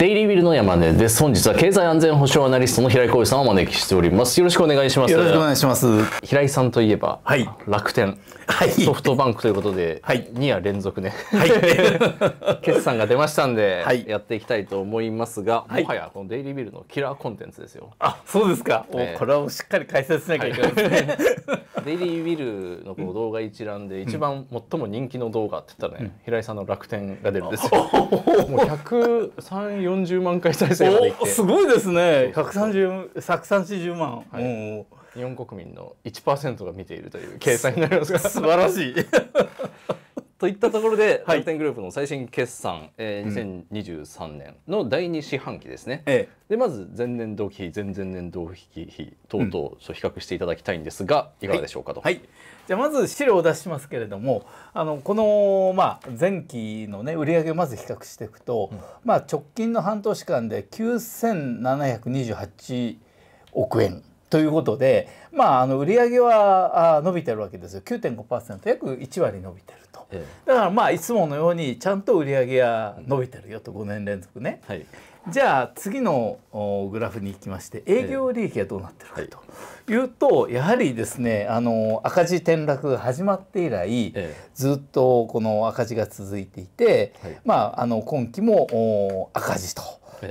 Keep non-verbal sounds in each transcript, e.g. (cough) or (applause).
デイリービルの山根です本日は経済安全保障アナリストの平井浩二さんをお招きしておりますよろしくお願いしますよろしくお願いします平井さんといえば、はい、楽天、はい、ソフトバンクということで、はい、2夜連続ね、はい、(laughs) 決算が出ましたんで、はい、やっていきたいと思いますが、もはやこのデイリービルのキラーコンテンツですよあそうですか、えー、これはしっかり解説しなきゃいけないですね、デイリーウィルのこの動画一覧で一番最も人気の動画って言ったらね、うん、平井さんの楽天が出るんですよ。もう130万回再生までいって。すごいですね。130、1 3十万。はい。日本国民の1%が見ているという計算になりますが素晴らしいといったところで、はい、楽天グループの最新決算、えー、2023年の第2四半期ですね、うん、でまず前年同期比前々年同期比等々と比較していただきたいんですが、うん、いかがでしょうかと、はいはい、じゃあまず資料を出しますけれどもあのこの、まあ、前期の、ね、売上をまず比較していくと、うん、まあ、直近の半年間で9728億円。ということで、まあ、あの売上は伸びてるわけですよ9.5%約1割伸びてると、ええ、だからまあいつものようにちゃんと売上は伸びてるよと5年連続ね、はい、じゃあ次のグラフに行きまして営業利益はどうなってるかというと、やはりですねあの赤字転落が始まって以来、ずっとこの赤字が続いていて、はい、まあ、あの今期も赤字と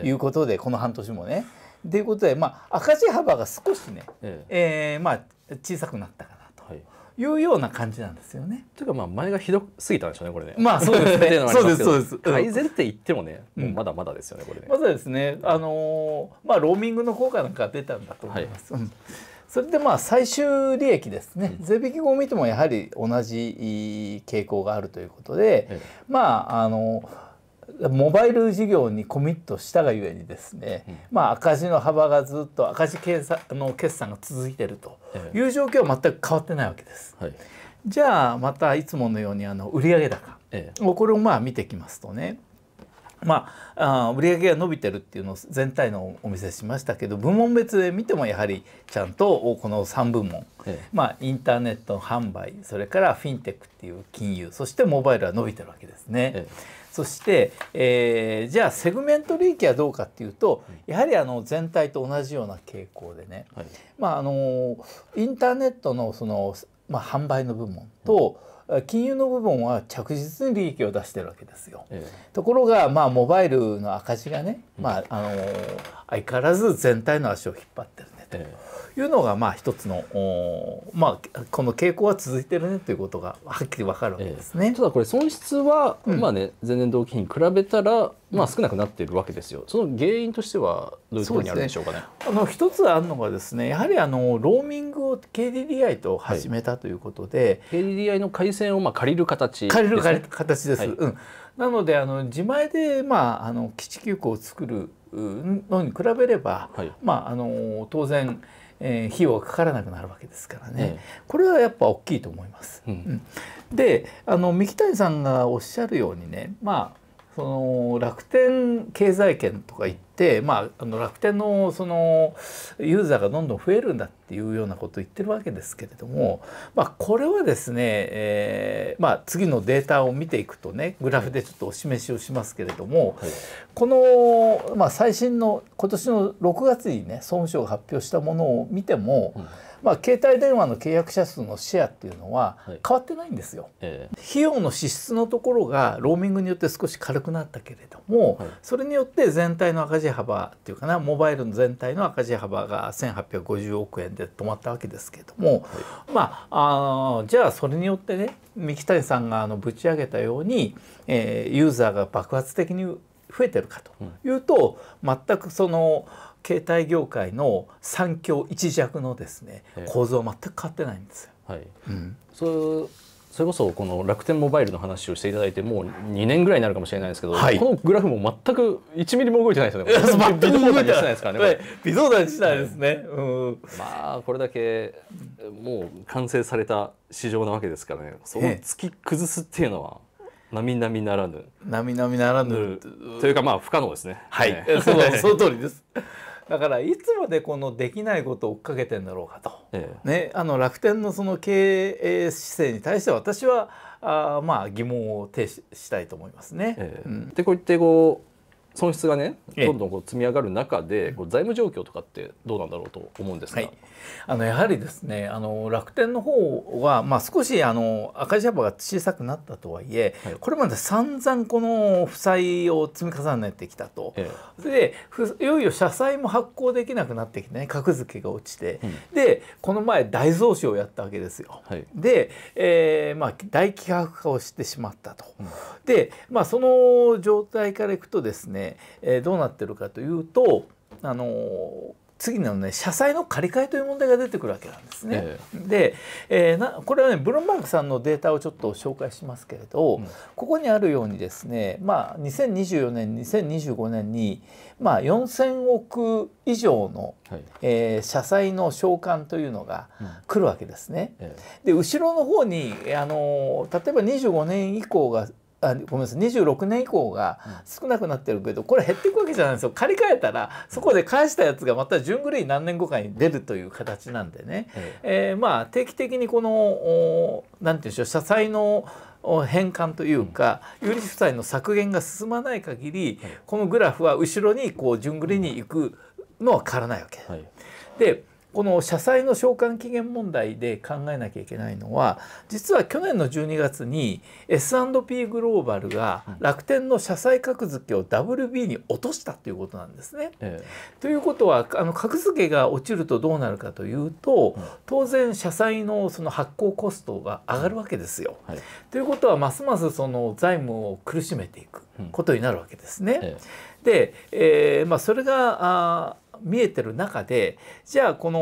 いうことで、この半年もねということで、まあ、赤字幅が少しね、えええー、まあ、小さくなったかなと。いうような感じなんですよね。というかまあ前がひどすぎたんでしょうねこれね。まあそうですね。(laughs) そうですそうです。改善って言ってもね、うん、もまだまだですよねこれね。まだですね。あのー、まあローミングの効果なんか出たんだと思います。はいうんそれでまあ最終利益ですね、うん、税引き後を見てもやはり同じ傾向があるということで、ええ、まああのモバイル事業にコミットしたがゆえにですね、うん、まあ、赤字の幅がずっと赤字計算の決算が続いてるという状況は全く変わってないわけです。はい、じゃあまたいつものようにあの売上高、えこれをまあ見てきますとねまあ、あ売上が伸びてるっていうのを全体のお見せしましたけど部門別で見てもやはりちゃんとこの3部門、ええ、まあ、インターネット販売それからフィンテックっていう金融そしてモバイルは伸びてるわけですね。えそして、えー、じゃあセグメント利益はどうかっていうとやはりあの全体と同じような傾向でね、はい、まああのインターネットのその、まあ、販売の部門と、うん、金融の部門は着実に利益を出してるわけですよ。えところが、まあ、モバイルの赤字がね、まあ、あの相変わらず全体の足を引っ張ってる。というのがまあ一つのまあ、この傾向は続いてるねということがはっきり分かるわけですね。えー、ただこれ損失は、うん、まあね、前年同期比に比べたら、まあ、少なくなっているわけですよ。その原因としてはどういうところにあるんでしょうかね。ねあの一つあるのがですねやはりあのローミングを KDDI と始めたということで、はい、KDDI の回線をまあ借りる形、ね、借りる形です、はい、うん、なのであの自前で、まあ、あの基地局を作るのに比べれば、はい、まああの当然、えー、費用がかからなくなるわけですからね、ええ、これはやっぱ大きいと思います。うん、うん、であの三木谷さんがおっしゃるようにね、まあその楽天経済圏とか言って、まあ、あの楽天のそのユーザーがどんどん増えるんだっていうようなことを言ってるわけですけれども、まあ、これはですね、えーまあ、次のデータを見ていくとねグラフでちょっとお示しをしますけれども、はい、この、まあ、最新の今年の6月にね総務省が発表したものを見ても、うんまあ、携帯電話の契約者数のシェアっていうのは変わってないんですよ。はいえー、費用の支出のところがローミングによって少し軽くなったけれども、はい、それによって全体の赤字幅っていうかなモバイルの全体の赤字幅が1850億円で止まったわけですけども、はい、まああじゃあそれによってね三木谷さんがあのぶち上げたように、えー、ユーザーが爆発的に増えてるかというと、全くその。携帯業界の三強一弱のですね構造は全く変わってないんですよ。はいうん、そうそれこそこの楽天モバイルの話をしていただいてもう2年ぐらいになるかもしれないですけど、はい、このグラフも全く1ミリも動いてないですよね。微 (laughs) 動だにしないですからね。微動だにしないですね。うん、まあこれだけもう完成された市場なわけですからね。その突き崩すっていうのは。並々ならぬ。並々ならぬ。というかまあ不可能ですね。はい。はい、(laughs) そのその通りです。だからいつまでこのできないことを追っかけてんだろうかと、ええ、ね、あの楽天のその経営姿勢に対して私はあまあ疑問を呈したいと思いますね。ええうん、でこう言ってこ損失がねどんどんこう積み上がる中で、こう財務状況とかってどうなんだろうと思うんですが、はい、あのやはりですねあの楽天の方は、まあ、少しあの赤字幅が小さくなったとはいえ、はい、これまで散々この負債を積み重ねてきたと、ええ、でいよいよ社債も発行できなくなってきてね格付けが落ちて、うん、でこの前大増資をやったわけですよ。はい、で、えーまあ、大希薄化をしてしまったと。うん、で、まあ、その状態からいくとですねね、えどうなってるかというとあの次のね社債の借り換えという問題が出てくるわけなんですね。ええ、で、えー、なこれはねブルームバーグさんのデータをちょっと紹介しますけれど、うん、ここにあるようにですね、まあ、2024年2025年に、まあ、4,000億以上の、はい、えー、社債の償還というのが来るわけですね。うんえ、で後ろの方にあの例えば25年以降があごめんなさい26年以降が少なくなってるけどこれ減っていくわけじゃないんですよ借り換えたらそこで返したやつがまた順繰りに何年後かに出るという形なんでね、ええー、まあ定期的にこの何て言うんでしょう社債の変換というか有利負債の削減が進まない限りこのグラフは後ろにこう順繰りに行くのは変わらないわけ。はい、でこの社債の償還期限問題で考えなきゃいけないのは実は去年の12月に S&P グローバルが楽天の社債格付けを WB に落としたということなんですね。えということはあの格付けが落ちるとどうなるかというと、当然社債のその発行コストが上がるわけですよ。はい、ということはますますその財務を苦しめていくことになるわけですね。うえ、で、えーまあ、それがあ見えてる中でじゃあこの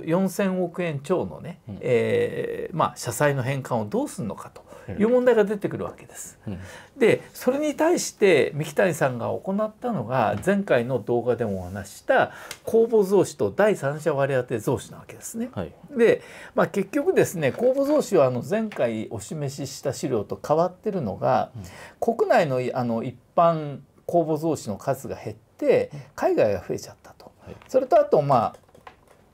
4,000億円超のね、うん、えー、まあ、社債の返還をどうするのかという問題が出てくるわけです。うん、でそれに対して三木谷さんが行ったのが前回の動画でもお話した公募増資と第三者割当増資なわけですね。はい、で、まあ、結局ですね公募増資はあの前回お示しした資料と変わってるのが、うん、国内のあの一般公募増資の数が減って海外が増えちゃった。それとあとま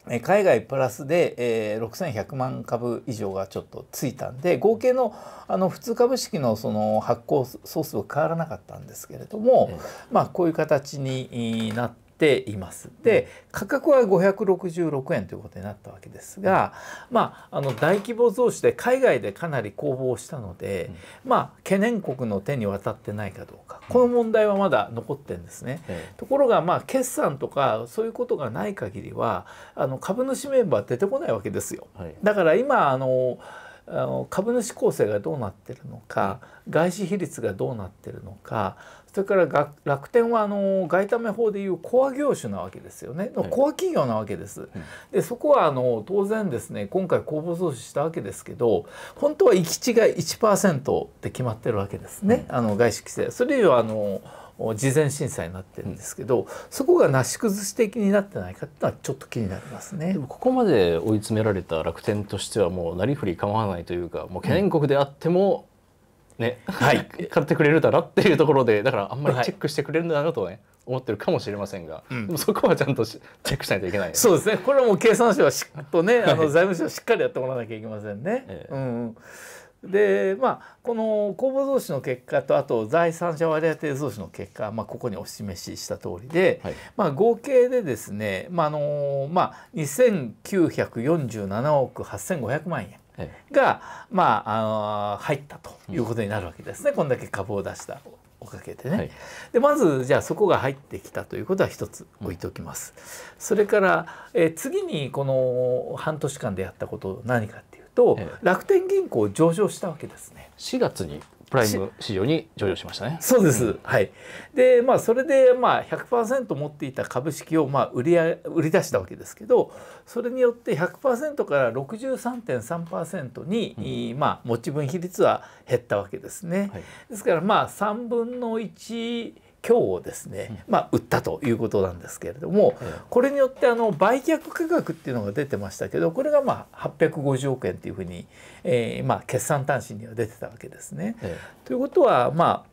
あ海外プラスで、え6100万株以上がちょっとついたんで合計のあの普通株式のその発行総数は変わらなかったんですけれども、まあこういう形になってています。で価格は566円ということになったわけですが、まあ、あの大規模増資で海外でかなり攻防したので、まあ、懸念国の手に渡ってないかどうかこの問題はまだ残ってんですね。ところが、まあ、決算とかそういうことがない限りはあの株主メンバー出てこないわけですよ。だから今あのあの株主構成がどうなってるのか外資比率がどうなってるのかそれから楽天はあの外為法でいうコア業種なわけですよね、はい、コア企業なわけです。うん、でそこはあの当然ですね今回公募増資したわけですけど本当は行き違い1%って決まってるわけですね、うん、あの外資規制。それ以上あの事前審査になってるんですけど、うん、そこがなし崩し的になってないかっていうのはちょっと気になりますね。ここまで追い詰められた楽天としてはもうなりふり構わないというかもう懸国であっても、ね、はい、(laughs) 買ってくれるだろっていうところでだからあんまりチェックしてくれるんだろうとね、思ってるかもしれませんが、うん、でもそこはちゃんとチェックしないといけない、ね、そうですねこれはもう経産省はしっとね、あの財務省しっかりやってもらわなきゃいけませんね。えうんでまあこの公募増資の結果とあと財産者割当増資の結果、まあ、ここにお示しした通りで、はい、まあ、合計でですね、まああのまあ、2947億8500万円が、まあ、あ入ったということになるわけですね、こんだけ株を出したおかげでね。はい、でまずじゃあそこが入ってきたということは一つ置いておきます。うん、それから、え次にこの半年間でやったこと何かっていうと、ええ、楽天銀行上場したわけですね。4月にプライム市場に上場しましたね。そうです、うん、はい。で、まあそれでまあ100%持っていた株式をまあ売り売り出したわけですけど、それによって100%から63.3%に、うん、まあ持ち分比率は減ったわけですね。はい、ですからまあ3分の1今日をですね、まあ、売ったということなんですけれども、これによってあの売却価格っていうのが出てましたけどこれがまあ850億円というふうに、えー、まあ決算端子には出てたわけですね。ええということはま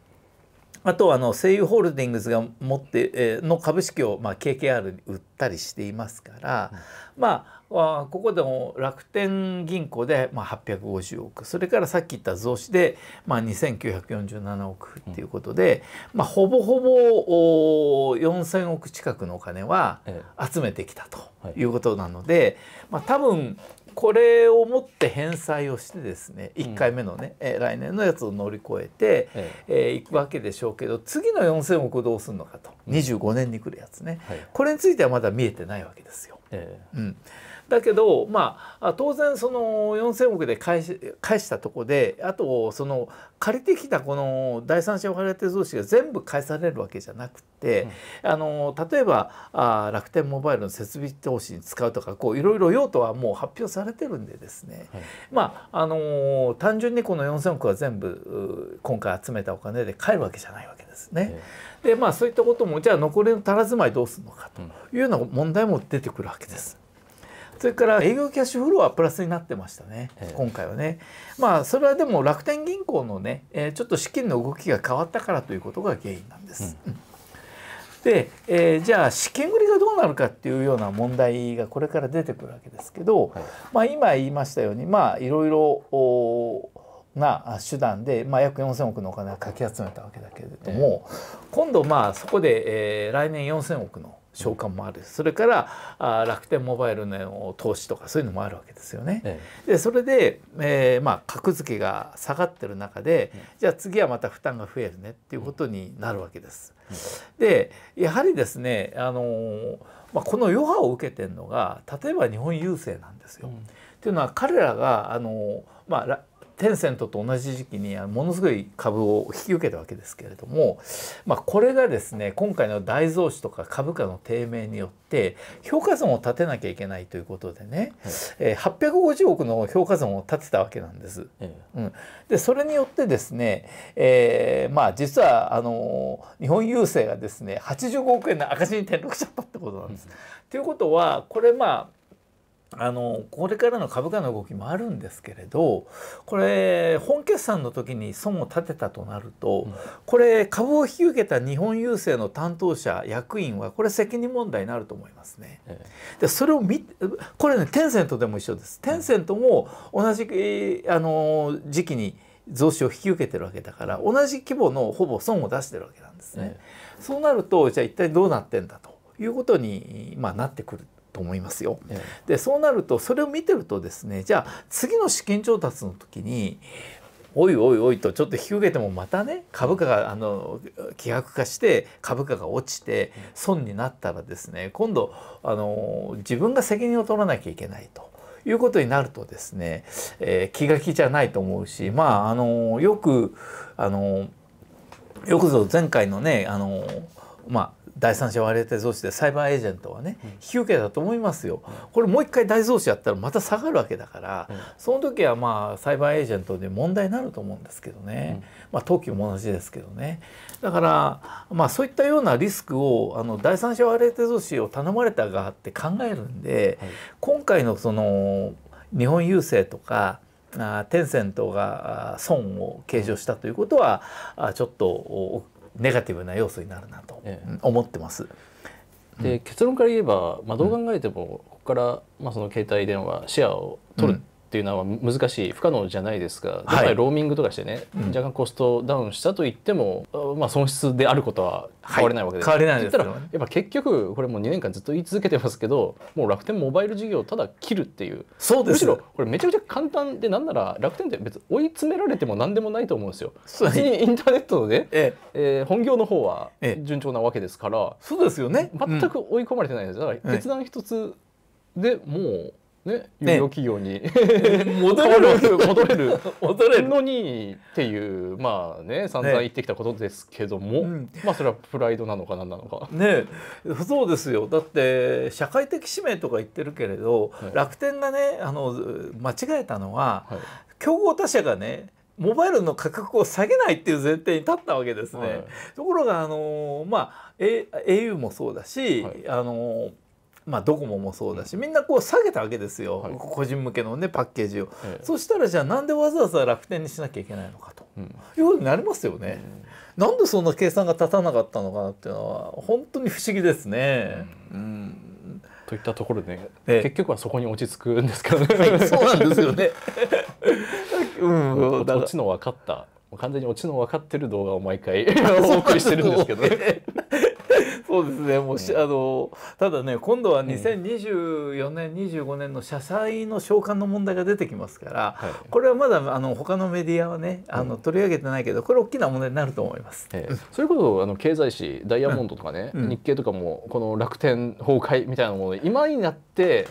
ああとはあの西友ホールディングスが持っての株式をまあ KKR に売ったりしていますから、まあここでも楽天銀行でまあ850億それからさっき言った増資でまあ2947億っていうことで、うん、まあ、ほぼほぼ4,000億近くのお金は集めてきたということなので、まあ、多分これをもって返済をしてですね1回目のね、うん、来年のやつを乗り越えて、ええー、いくわけでしょうけど次の4,000億どうするのかと25年に来るやつね、はい、これについてはまだ見えてないわけですよ。ええ、うんだけどまあ当然その4,000億で返し返したとこであとその借りてきたこの第三者割当増資が全部返されるわけじゃなくて、うん、あの例えばあ楽天モバイルの設備投資に使うとかこういろいろ用途はもう発表されてるんでですね、はい、まああの単純にこの4,000億は全部今回集めたお金で返るわけじゃないわけですね。でまあそういったこともじゃあ残りの足らずまいどうするのかというような問題も出てくるわけです。それから営業キャッシュフローはプラスになってましたね、今回はね。まあそれはでも楽天銀行のね、えー、ちょっと資金の動きが変わったからということが原因なんです。うん、で、えー、じゃあ資金繰りがどうなるかっていうような問題がこれから出てくるわけですけど、はい、まあ今言いましたようにまあいろいろな手段で、まあ、約4,000億のお金をかき集めたわけだけれども、今度まあそこで、えー、来年4,000億の償還もあるそれから楽天モバイルの投資とかそういうのもあるわけですよね。でそれで、えー、まあ格付けが下がってる中で、じゃあ次はまた負担が増えるねっていうことになるわけです。でやはりですねあのー、まあ、この余波を受けてるのが例えば日本郵政なんですよ。うん、っていうのは彼らがあのー、まあテンセントと同じ時期にものすごい株を引き受けたわけですけれども、まあ、これがですね今回の大増資とか株価の低迷によって評価損を立てなきゃいけないということでね、はい、えー、850億の評価損を立てたわけなんです。はい、うん、でそれによってですね、えー、まあ、実はあの日本郵政がですね85億円の赤字に転落しちゃったってことなんです。と、うん、いうことはこれまああのこれからの株価の動きもあるんですけれどこれ本決算の時に損を立てたとなると、これ株を引き受けた日本郵政の担当者役員はこれ責任問題になると思いますね。でそれを見これねテンセントでも一緒です。テンセントも同じ、えあの時期に増資を引き受けてるわけだから同じ規模のほぼ損を出してるわけなんですね。そうなるとじゃあ一体どうなってんだということに、まあ、なってくる。と思いますよ。でそうなるとそれを見てるとですねじゃあ次の資金調達の時においおいおいとちょっと引き受けてもまたね株価があの希薄化して株価が落ちて損になったらですね今度あの自分が責任を取らなきゃいけないと。いうことになるとですね、えー、気が気じゃないと思うしまああのよくあのよくぞ前回のねあのまあ第三者割当増資でサイバーエージェントはね引き受けたと思いますよ、これもう一回大増資やったらまた下がるわけだから、その時はまあサイバーエージェントで問題になると思うんですけどね、まあ登記も同じですけどねだからまあそういったようなリスクをあの第三者割当増資を頼まれた側って考えるんで、今回のその日本郵政とかテンセントが損を計上したということはちょっとネガティブな要素になるなと思ってます。で結論から言えば、まあ、どう考えてもここから、まあ、その携帯電話シェアを取るっていうのは難しい不可能じゃないですが、やっぱりローミングとかしてね、はい、若干コストダウンしたと言っても、まあ、損失であることは変われないわけです、はい、変われないです、ね、やっぱ結局これもう2年間ずっと言い続けてますけどもう楽天モバイル事業をただ切るっていうそうですむしろこれめちゃくちゃ簡単でなんなら楽天って別に追い詰められても何でもないと思うんですよ。別にインターネットで、えええー、本業の方は順調なわけですから、ええ、そうですよね全く追い込まれてないです、だから決断一つでもうね、有料企業に、戻れる (laughs) 戻れる戻れるのにっていうまあね散々言ってきたことですけども、ね、まあそれはプライドなのか何なのか。ねそうですよだって社会的使命とか言ってるけれど、はい、楽天がねあの間違えたのは、はい、競合他社がねモバイルの価格を下げないっていう前提に立ったわけですね。はい、ところがあのまあ、A、au もそうだし、あのまあ、ドコモもそうだし、みんなこう下げたわけですよ、はい、個人向けの、ね、パッケージを、ええ、そしたらじゃあなんでわざわざ楽天にしなきゃいけないのかと、うん、いうことになりますよね、うん、なんでそんな計算が立たなかったのかなっていうのは本当に不思議ですね。うん、うんといったところで、ね、結局はそこに落ち着くんですかね。そうなんですよね。(laughs) うん、落ちの分かった完全に落ちの分かってる動画を毎回 (laughs) お送りしてるんですけどねそうですねもうし、あのただね今度は2024年、25年の社債の償還の問題が出てきますから、はい、これはまだあの他のメディアはねあの取り上げてないけどこれ大きな問題になると思います。えー、それこそあの経済誌ダイヤモンドとかね、うん、日経とかもこの楽天崩壊みたいなもの今になって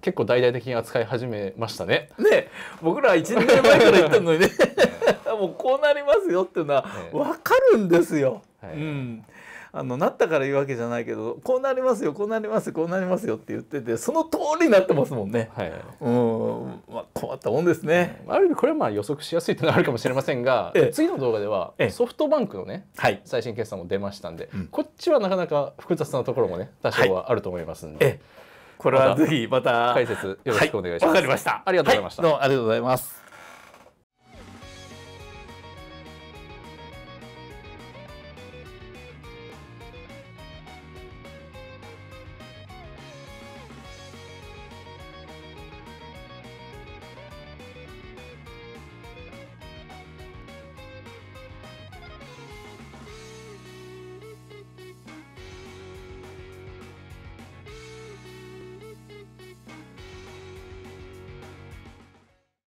結構大々的に扱い始めましたね。ね僕らは1年前から言ったのにね (laughs) (laughs) もうこうなりますよっていうのは分かるんですよ。はい、うんあのなったから言うわけじゃないけどこうなりますよこうなりますこうなりますよって言っててその通りになってますもんね。はい、うんまあ、困ったもんですね。ある意味これはまあ予測しやすいってのあるかもしれませんが、ええ、次の動画ではソフトバンクのね、はい、最新決算も出ましたんで、うん、こっちはなかなか複雑なところもね多少はあると思いますんで。はい、これはぜひまた解説よろしくお願いします。わ、はい、かりました。ありがとうございました。どうもありがとうございます。